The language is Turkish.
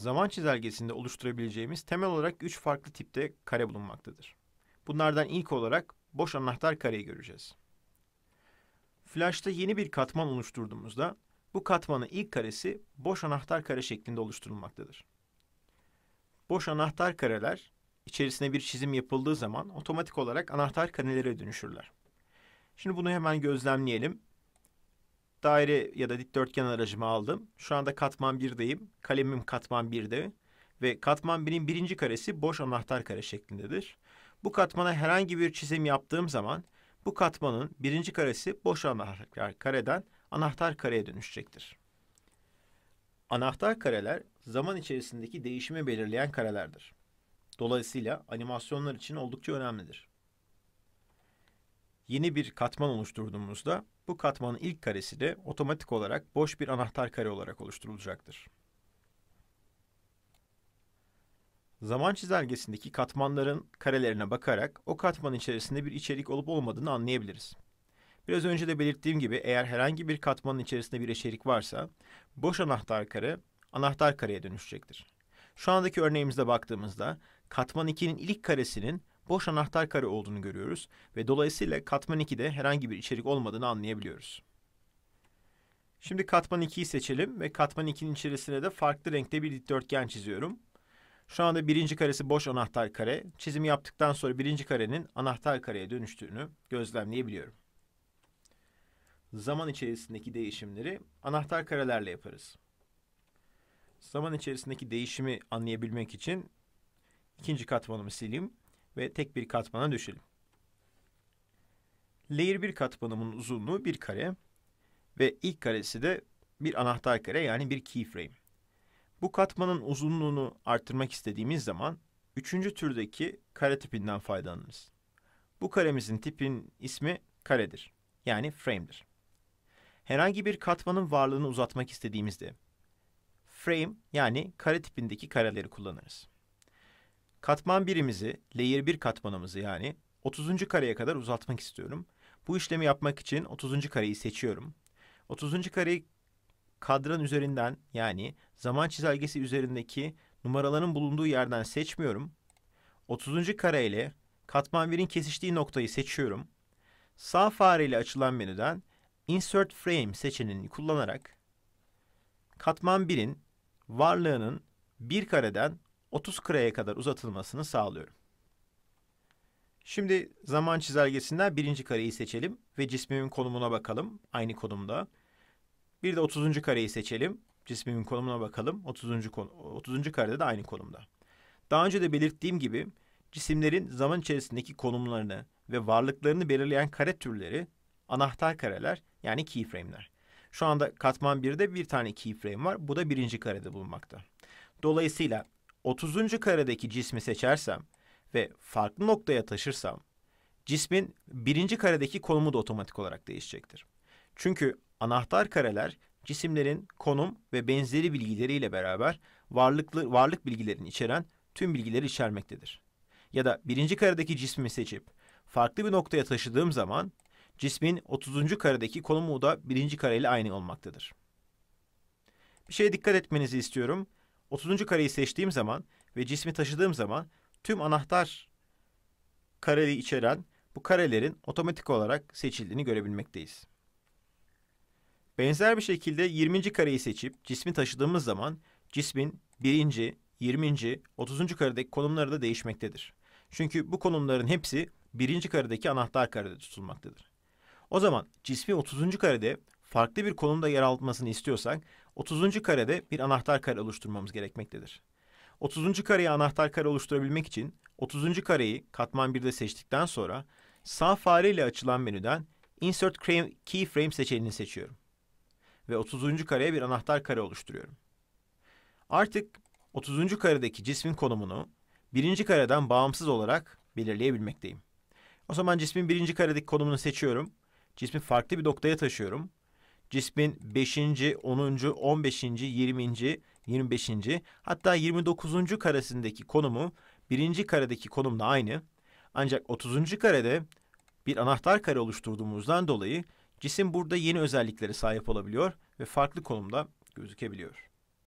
zaman çizelgesinde oluşturabileceğimiz temel olarak üç farklı tipte kare bulunmaktadır. Bunlardan ilk olarak boş anahtar kareyi göreceğiz. Flash'ta yeni bir katman oluşturduğumuzda bu katmanın ilk karesi boş anahtar kare şeklinde oluşturulmaktadır. Boş anahtar kareler içerisine bir çizim yapıldığı zaman otomatik olarak anahtar karelere dönüşürler. Şimdi bunu hemen gözlemleyelim daire ya da dikdörtgen aracımı aldım. Şu anda katman 1'deyim. Kalemim katman 1'de ve katman 1'in birinci karesi boş anahtar kare şeklindedir. Bu katmana herhangi bir çizim yaptığım zaman bu katmanın birinci karesi boş anahtar kareden anahtar kareye dönüşecektir. Anahtar kareler zaman içerisindeki değişimi belirleyen karelerdir. Dolayısıyla animasyonlar için oldukça önemlidir yeni bir katman oluşturduğumuzda bu katmanın ilk karesi de otomatik olarak boş bir anahtar kare olarak oluşturulacaktır. Zaman çizelgesindeki katmanların karelerine bakarak o katman içerisinde bir içerik olup olmadığını anlayabiliriz. Biraz önce de belirttiğim gibi eğer herhangi bir katmanın içerisinde bir içerik varsa boş anahtar kare anahtar kareye dönüşecektir. Şu andaki örneğimizde baktığımızda katman 2'nin ilk karesinin boş anahtar kare olduğunu görüyoruz ve dolayısıyla katman 2'de herhangi bir içerik olmadığını anlayabiliyoruz. Şimdi katman 2'yi seçelim ve katman 2'nin içerisine de farklı renkte bir dikdörtgen çiziyorum. Şu anda birinci karesi boş anahtar kare. Çizimi yaptıktan sonra birinci karenin anahtar kareye dönüştüğünü gözlemleyebiliyorum. Zaman içerisindeki değişimleri anahtar karelerle yaparız. Zaman içerisindeki değişimi anlayabilmek için ikinci katmanımı sileyim ve tek bir katmana düşelim. Layer 1 katmanımın uzunluğu bir kare ve ilk karesi de bir anahtar kare yani bir keyframe. Bu katmanın uzunluğunu arttırmak istediğimiz zaman üçüncü türdeki kare tipinden faydalanırız. Bu karemizin tipin ismi karedir yani frame'dir. Herhangi bir katmanın varlığını uzatmak istediğimizde frame yani kare tipindeki kareleri kullanırız. Katman birimizi, layer 1 katmanımızı yani 30. kareye kadar uzatmak istiyorum. Bu işlemi yapmak için 30. kareyi seçiyorum. 30. kareyi kadran üzerinden yani zaman çizelgesi üzerindeki numaraların bulunduğu yerden seçmiyorum. 30. kare ile katman 1'in kesiştiği noktayı seçiyorum. Sağ fare ile açılan menüden Insert Frame seçeneğini kullanarak katman 1'in varlığının bir kareden 30 kraya kadar uzatılmasını sağlıyorum. Şimdi zaman çizelgesinden birinci kareyi seçelim ve cismimin konumuna bakalım aynı konumda. Bir de 30. kareyi seçelim. Cismimin konumuna bakalım. 30. Konu, 30. karede de aynı konumda. Daha önce de belirttiğim gibi cisimlerin zaman içerisindeki konumlarını ve varlıklarını belirleyen kare türleri anahtar kareler yani keyframe'ler. Şu anda katman 1'de bir tane keyframe var. Bu da birinci karede bulunmakta. Dolayısıyla 30. karedeki cismi seçersem ve farklı noktaya taşırsam cismin birinci karedeki konumu da otomatik olarak değişecektir. Çünkü anahtar kareler cisimlerin konum ve benzeri bilgileriyle beraber varlıklı, varlık bilgilerini içeren tüm bilgileri içermektedir. Ya da birinci karedeki cismi seçip farklı bir noktaya taşıdığım zaman cismin 30. karedeki konumu da birinci kareyle aynı olmaktadır. Bir şeye dikkat etmenizi istiyorum. 30. kareyi seçtiğim zaman ve cismi taşıdığım zaman tüm anahtar kareyi içeren bu karelerin otomatik olarak seçildiğini görebilmekteyiz. Benzer bir şekilde 20. kareyi seçip cismi taşıdığımız zaman cismin 1. 20. 30. karedeki konumları da değişmektedir. Çünkü bu konumların hepsi 1. karedeki anahtar karede tutulmaktadır. O zaman cismi 30. karede farklı bir konumda yer almasını istiyorsak 30. karede bir anahtar kare oluşturmamız gerekmektedir. 30. kareye anahtar kare oluşturabilmek için 30. kareyi katman 1'de seçtikten sonra sağ fare ile açılan menüden Insert Keyframe seçeneğini seçiyorum. Ve 30. kareye bir anahtar kare oluşturuyorum. Artık 30. karedeki cismin konumunu birinci kareden bağımsız olarak belirleyebilmekteyim. O zaman cismin birinci karedeki konumunu seçiyorum. Cismi farklı bir noktaya taşıyorum cismin 5. 10. 15. 20. 25. hatta 29. karesindeki konumu 1. karedeki konumla aynı. Ancak 30. karede bir anahtar kare oluşturduğumuzdan dolayı cisim burada yeni özelliklere sahip olabiliyor ve farklı konumda gözükebiliyor.